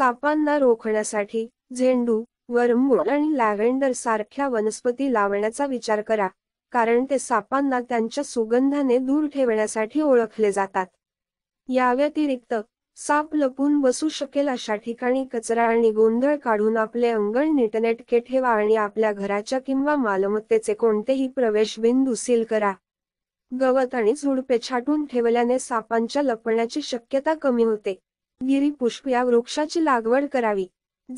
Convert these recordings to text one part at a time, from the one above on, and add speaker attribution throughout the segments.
Speaker 1: सापांना रोखण्यासाठी झेंडू वरमूळ आणि लॅव्हेंडर सारख्या वनस्पती लावण्याचा विचार करा कारण ते सापांना त्यांच्या सुगंधाने दूर ठेवण्यासाठी ओळखले जातात या व्यतिरिक्त साप लपून बसू शकेल अशा ठिकाणी कचरा आणि गोंधळ काढून आपले अंगण नीटनेटके ठेवा आणि आपल्या घराच्या किंवा मालमत्तेचे कोणतेही प्रवेशबिंदू सील करा गवत आणि झुडपे छाटून ठेवल्याने सापांच्या लपण्याची शक्यता कमी होते पुष्प या वृक्षाची लागवड करावी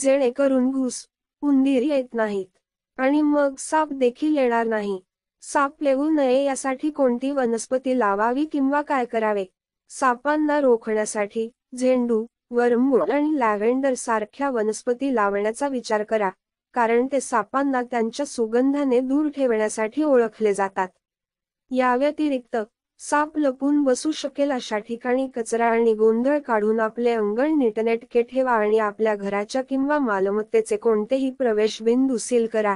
Speaker 1: जेणेकरून घुस उंदीर येत नाहीत आणि मग साप देखील येणार नाही साप येऊ नये यासाठी कोणती वनस्पती लावावी किंवा काय करावे सापांना रोखण्यासाठी झेंडू वरमूळ आणि लॅव्हेंडर सारख्या वनस्पती लावण्याचा विचार करा कारण ते सापांना त्यांच्या सुगंधाने दूर ठेवण्यासाठी ओळखले जातात या व्यतिरिक्त साप लपून बसू शकेल अशा ठिकाणी कचरा आणि गोंधळ काढून आपले अंगण नीटनेटके ठेवा आणि आपल्या घराच्या किंवा मालमत्तेचे कोणतेही प्रवेश प्रवेशबिंदू सील करा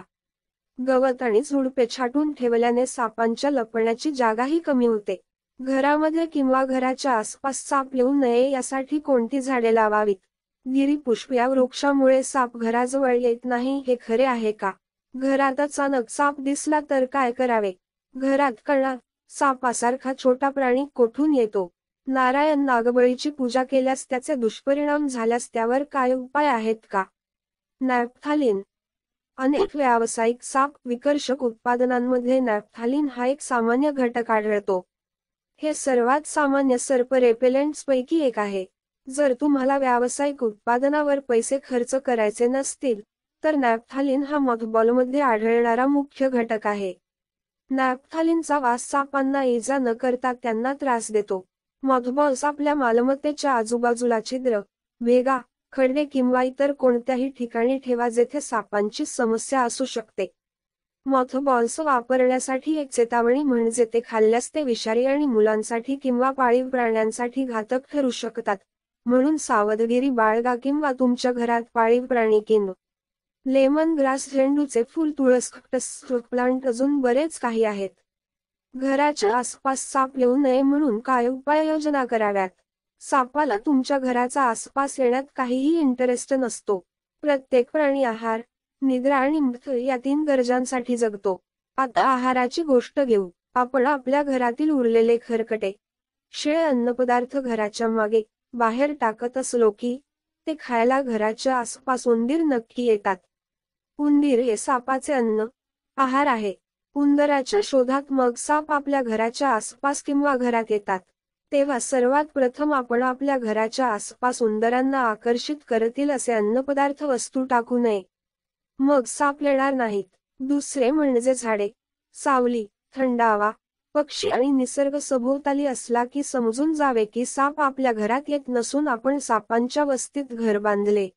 Speaker 1: गवत आणि झुडपे छाटून ठेवल्याने सापांच्या लपण्याची जागाही कमी होते घरामध्ये किंवा घराच्या आसपास साप येऊ नये यासाठी कोणती झाडे लावावीत गिरीपुष्प या वृक्षामुळे साप घराजवळ येत नाही हे खरे आहे का घरात अचानक साप दिसला तर काय करावे घरात कणा सापासारखा छोटा प्राणी कोठून येतो नारायण नागबळीची पूजा केल्यास त्याचे दुष्परिणाम झाल्यास त्यावर काय उपाय आहेत का नॅपथालिन अनेक व्यावसायिक साप विकर्षक उत्पादनांमध्ये नॅपथालिन हा एक सामान्य घटक आढळतो हे सर्वात सामान्य सर्प रेपेलेंट्सपैकी एक आहे जर तुम्हाला व्यावसायिक उत्पादनावर पैसे खर्च करायचे नसतील तर नॅपथालिन हा मधबॉलमध्ये आढळणारा मुख्य घटक आहे नॅपथालिनचा वास सापांना इजा न करता त्यांना त्रास देतो मधबॉल्स आपल्या मालमत्तेच्या आजूबाजूला छिद्र वेगा खडे किंवा इतर कोणत्याही ठिकाणी ठेवा जेथे सापांची समस्या असू शकते मथबॉल्स वापरण्यासाठी एक चेतावणी म्हणजे ते खाल्ल्यास ते विषारी आणि मुलांसाठी किंवा पाळीव प्राण्यांसाठी घातक ठरू शकतात म्हणून सावधगिरी बाळगा किंवा तुमच्या घरात पाळीव प्राणी किंवा लेमन ग्रास झेंडूचे फुल तुळस प्लांट अजून बरेच काही आहेत घराच्या आसपास साप येऊ नये म्हणून काय उपाययोजना कराव्यात सापाला तुमच्या घराचा आसपास येण्यात काहीही इंटरेस्ट नसतो प्रत्येक प्राणी आहार निद्रा आणि मृत या तीन गरजांसाठी जगतो आता आहाराची गोष्ट घेऊ आपण आपल्या घरातील उरलेले खरकटे शेळ अन्नपदार्थ घराच्या मागे बाहेर टाकत असलो की ते खायला घराच्या आसपास उंदीर नक्की येतात उंदीर हे सापाचे अन्न आहार आहे उंदराच्या शोधात मग साप आपल्या घराच्या आसपास किंवा घरात येतात तेव्हा सर्वात प्रथम आपण आपल्या घराच्या आसपास उंदरांना आकर्षित करतील असे अन्नपदार्थ वस्तू टाकू नये मग साप येणार नाहीत दुसरे म्हणजे झाडे सावली थंडावा पक्षी आणि निसर्ग सभोवताली असला की समजून जावे की साप आपल्या घरात येत नसून आपण सापांच्या वस्तीत घर बांधले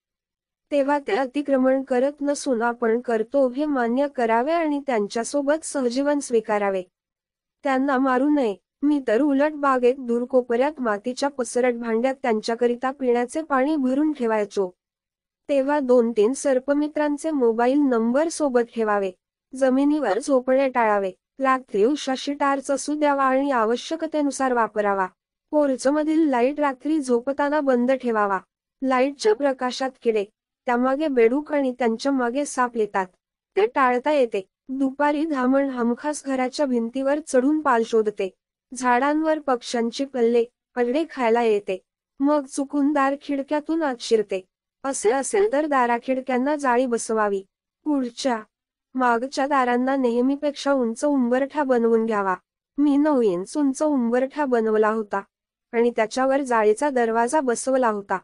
Speaker 1: तेव्हा ते अतिक्रमण करत नसून आपण करतो हे मान्य करावे आणि त्यांच्यासोबत सहजीवन स्वीकारावे त्यांना मारू नये मी तर उलट बागेत दूर कोपऱ्यात मातीच्या पसरट भांड्यात त्यांच्याकरिता पिण्याचे पाणी भरून ठेवायचो तेव्हा दोन तीन सर्पमित्रांचे मोबाईल नंबर सोबत ठेवावे जमिनीवर झोपणे टाळावे रात्री उशाशी टार्च असू द्यावा आणि आवश्यकतेनुसार वापरावा मधील लाईट रात्री झोपताना बंद ठेवावा लाईटच्या प्रकाशात किडे त्यामागे बेडूक आणि त्यांच्या मागे साप येतात ते टाळता येते दुपारी धामण हमखास घराच्या भिंतीवर चढून पाल शोधते झाडांवर पक्ष्यांचे पल्ले पडडे खायला येते मग चुकून दार खिडक्यातून आत शिरते असे असेल तर दारा खिडक्यांना जाळी बसवावी पुढच्या मागच्या दारांना नेहमीपेक्षा उंच उंबरठा बनवून घ्यावा मी नऊ इंच उंच उंबरठा बनवला होता आणि त्याच्यावर जाळीचा दरवाजा बसवला होता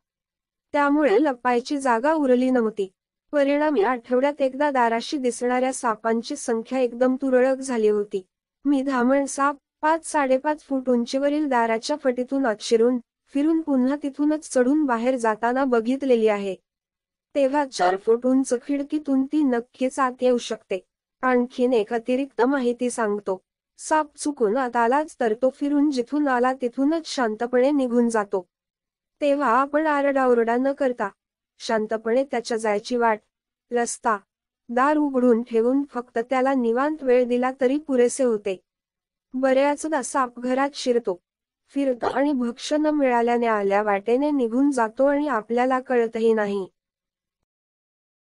Speaker 1: त्यामुळे लपायची जागा उरली नव्हती परिणामी आठवड्यात एकदा दाराशी दिसणाऱ्या सापांची संख्या एकदम तुरळक झाली होती मी धामण साप पाच साडेपाच फूट उंचीवरील दाराच्या फटीतून आत फिरून पुन्हा तिथूनच चढून बाहेर जाताना बघितलेली आहे तेव्हा चार फूट उंच खिडकीतून ती नक्कीच आत येऊ शकते आणखीन एक अतिरिक्त माहिती सांगतो साप चुकून आत आलाच तर तो फिरून जिथून आला तिथूनच शांतपणे निघून जातो तेव्हा आपण आरडाओरडा न करता शांतपणे त्याच्या जायची वाट रस्ता दार उघडून ठेवून फक्त त्याला निवांत वेळ दिला तरी पुरेसे होते बऱ्याचदा साप घरात शिरतो फिरतो आणि भक्ष न मिळाल्याने आल्या वाटेने निघून जातो आणि आपल्याला कळतही नाही